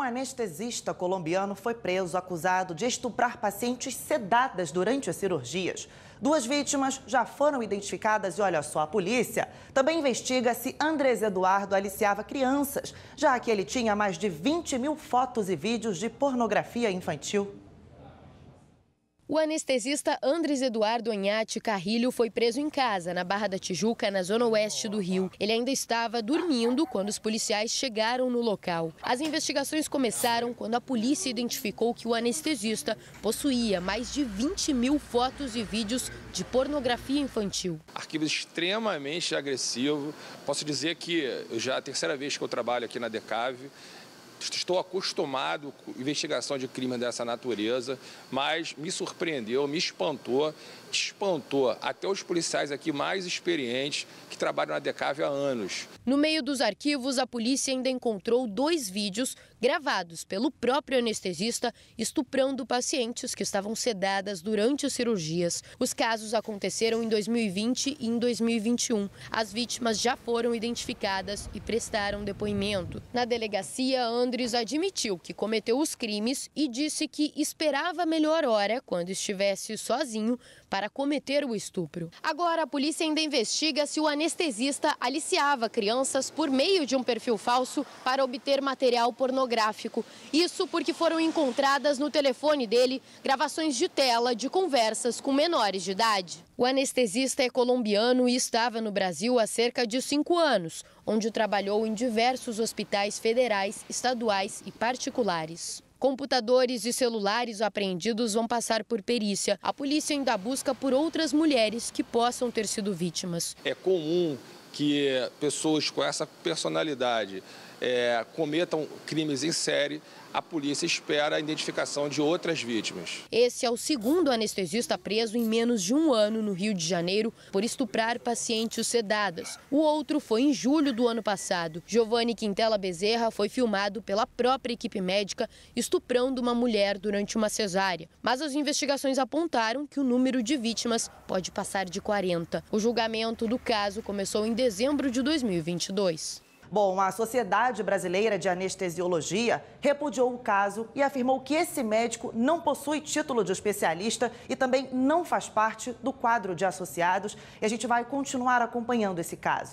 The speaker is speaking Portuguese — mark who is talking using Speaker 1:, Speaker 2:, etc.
Speaker 1: Um anestesista colombiano foi preso acusado de estuprar pacientes sedadas durante as cirurgias. Duas vítimas já foram identificadas e olha só, a polícia também investiga se Andrés Eduardo aliciava crianças, já que ele tinha mais de 20 mil fotos e vídeos de pornografia infantil.
Speaker 2: O anestesista Andres Eduardo Anhati Carrilho foi preso em casa, na Barra da Tijuca, na zona oeste do Rio. Ele ainda estava dormindo quando os policiais chegaram no local. As investigações começaram quando a polícia identificou que o anestesista possuía mais de 20 mil fotos e vídeos de pornografia infantil.
Speaker 3: Arquivo extremamente agressivo. Posso dizer que já é a terceira vez que eu trabalho aqui na Decave. Estou acostumado com investigação de crimes dessa natureza, mas me surpreendeu, me espantou, espantou até os policiais aqui mais experientes que trabalham na DECAV há anos.
Speaker 2: No meio dos arquivos, a polícia ainda encontrou dois vídeos gravados pelo próprio anestesista estuprando pacientes que estavam sedadas durante as cirurgias. Os casos aconteceram em 2020 e em 2021. As vítimas já foram identificadas e prestaram depoimento. Na delegacia, Andres admitiu que cometeu os crimes e disse que esperava a melhor hora quando estivesse sozinho para cometer o estupro. Agora, a polícia ainda investiga se o anestesista aliciava crianças por meio de um perfil falso para obter material pornográfico pornográfico. Isso porque foram encontradas no telefone dele gravações de tela de conversas com menores de idade. O anestesista é colombiano e estava no Brasil há cerca de cinco anos, onde trabalhou em diversos hospitais federais, estaduais e particulares. Computadores e celulares apreendidos vão passar por perícia. A polícia ainda busca por outras mulheres que possam ter sido vítimas.
Speaker 3: É comum que pessoas com essa personalidade é, cometam crimes em série, a polícia espera a identificação de outras vítimas.
Speaker 2: Esse é o segundo anestesista preso em menos de um ano no Rio de Janeiro por estuprar pacientes sedadas. O outro foi em julho do ano passado. Giovanni Quintela Bezerra foi filmado pela própria equipe médica estuprando uma mulher durante uma cesárea. Mas as investigações apontaram que o número de vítimas pode passar de 40. O julgamento do caso começou em dezembro de 2022.
Speaker 1: Bom, a Sociedade Brasileira de Anestesiologia repudiou o caso e afirmou que esse médico não possui título de especialista e também não faz parte do quadro de associados. E a gente vai continuar acompanhando esse caso.